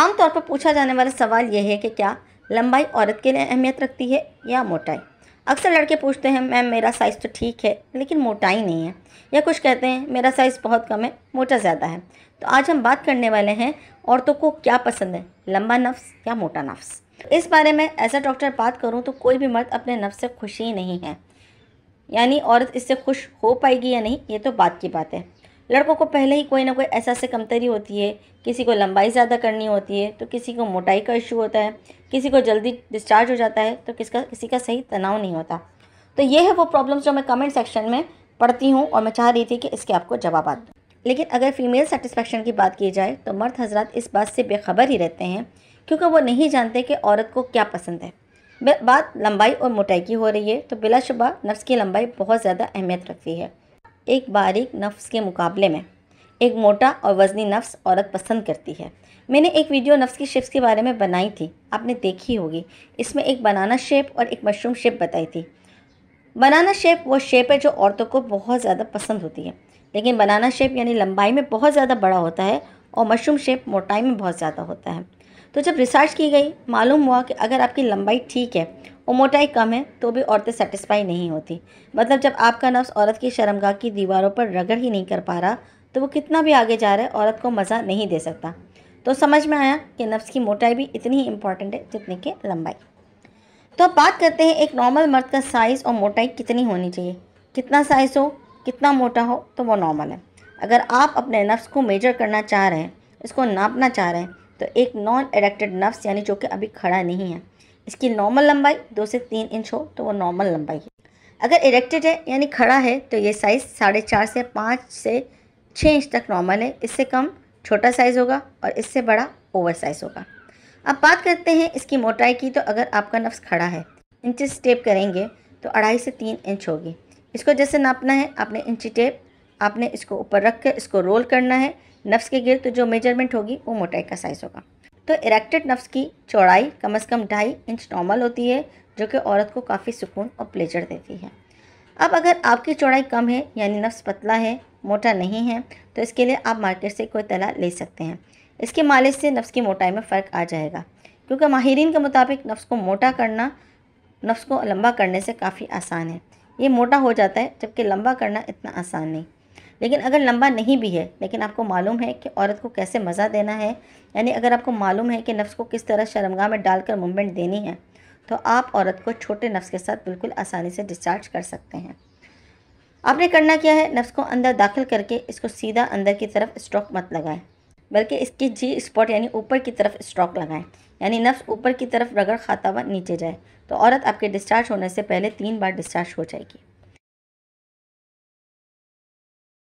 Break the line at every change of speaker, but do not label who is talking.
आमतौर पर पूछा जाने वाला सवाल यह है कि क्या लंबाई औरत के लिए अहमियत रखती है या मोटाई अक्सर लड़के पूछते हैं मैम मेरा साइज़ तो ठीक है लेकिन मोटाई नहीं है या कुछ कहते हैं मेरा साइज़ बहुत कम है मोटा ज़्यादा है तो आज हम बात करने वाले हैं औरतों को क्या पसंद है लंबा नफ्स या मोटा नफ्स इस बारे में ऐसा डॉक्टर बात करूँ तो कोई भी मर्द अपने नफ्स से खुशी नहीं है यानी औरत इससे खुश हो पाएगी या नहीं ये तो बात की बात है लड़कों को पहले ही कोई ना कोई ऐसा से कमतरी होती है किसी को लंबाई ज़्यादा करनी होती है तो किसी को मोटाई का इशू होता है किसी को जल्दी डिस्चार्ज हो जाता है तो किसका किसी का सही तनाव नहीं होता तो ये है वो प्रॉब्लम्स जो मैं कमेंट सेक्शन में पढ़ती हूँ और मैं चाह रही थी कि इसके आपको जवाब आ लेकिन अगर फीमेल सेटिसफेक्शन की बात की जाए तो मर्द हजरात इस बात से बेखबर ही रहते हैं क्योंकि वो नहीं जानते कि औरत को क्या पसंद है बात लंबाई और मोटाई की हो रही है तो बिलाशुबा नफ्स की लंबाई बहुत ज़्यादा अहमियत रखती है एक बारीक नफ्स के मुकाबले में एक मोटा और वजनी नफ्स औरत पसंद करती है मैंने एक वीडियो नफ्स की शेप्स के बारे में बनाई थी आपने देखी होगी इसमें एक बनाना शेप और एक मशरूम शेप बताई थी बनाना शेप वो शेप है जो औरतों को बहुत ज़्यादा पसंद होती है लेकिन बनाना शेप यानी लंबाई में बहुत ज़्यादा बड़ा होता है और मशरूम शेप मोटाई में बहुत ज़्यादा होता है तो जब रिसर्च की गई मालूम हुआ कि अगर आपकी लंबाई ठीक है वो मोटाई कम है तो भी औरतें सेटिस्फाई नहीं होती मतलब जब आपका नफ्स औरत की शर्मगा की दीवारों पर रगड़ ही नहीं कर पा रहा तो वो कितना भी आगे जा रहा है औरत को मज़ा नहीं दे सकता तो समझ में आया कि नफ्स की मोटाई भी इतनी ही इम्पॉर्टेंट है जितनी कि लंबाई तो अब बात करते हैं एक नॉर्मल मर्द का साइज़ और मोटाई कितनी होनी चाहिए कितना साइज़ हो कितना मोटा हो तो वो नॉर्मल है अगर आप अपने नफ्स को मेजर करना चाह रहे हैं इसको नापना चाह रहे हैं तो एक नॉन एडेक्टेड नफ्स यानी जो कि अभी खड़ा नहीं है इसकी नॉर्मल लंबाई दो से तीन इंच हो तो वो नॉर्मल लंबाई है अगर इरेक्टेड है यानी खड़ा है तो ये साइज़ साढ़े चार से पाँच से छः इंच तक नॉर्मल है इससे कम छोटा साइज़ होगा और इससे बड़ा ओवर साइज़ होगा अब बात करते हैं इसकी मोटाई की तो अगर आपका नफ्स खड़ा है इंचेस टेप करेंगे तो अढ़ाई से तीन इंच होगी इसको जैसे नापना है आपने इंची टेप आपने इसको ऊपर रख कर इसको रोल करना है नफ्स के गिर तो जो मेजरमेंट होगी वो मोटाई का साइज़ होगा तो इरेक्टेड नफ्स की चौड़ाई कम अज़ कम ढाई इंच नॉर्मल होती है जो कि औरत को काफ़ी सुकून और प्लेजर देती है अब अगर आपकी चौड़ाई कम है यानी नफ्स पतला है मोटा नहीं है तो इसके लिए आप मार्केट से कोई तला ले सकते हैं इसके मालिश से नफ्स की मोटाई में फ़र्क आ जाएगा क्योंकि माहरीन के मुताबिक नफ्स को मोटा करना नफ्स को लंबा करने से काफ़ी आसान है ये मोटा हो जाता है जबकि लंबा करना इतना आसान नहीं लेकिन अगर लंबा नहीं भी है लेकिन आपको मालूम है कि औरत को कैसे मज़ा देना है यानी अगर आपको मालूम है कि नफ्स को किस तरह शर्मगाह में डालकर मूवमेंट देनी है तो आप औरत को छोटे नफ्स के साथ बिल्कुल आसानी से डिस्चार्ज कर सकते हैं आपने करना क्या है नफ्स को अंदर दाखिल करके इसको सीधा अंदर की तरफ स्ट्रोक मत लगाएं बल्कि इसकी जी स्पॉट यानी ऊपर की तरफ स्ट्रोक लगाएं यानी नफ्स ऊपर की तरफ रगड़ खाता हुआ नीचे जाए तो औरत आपके डिस्चार्ज होने से पहले तीन बार डिस्चार्ज हो जाएगी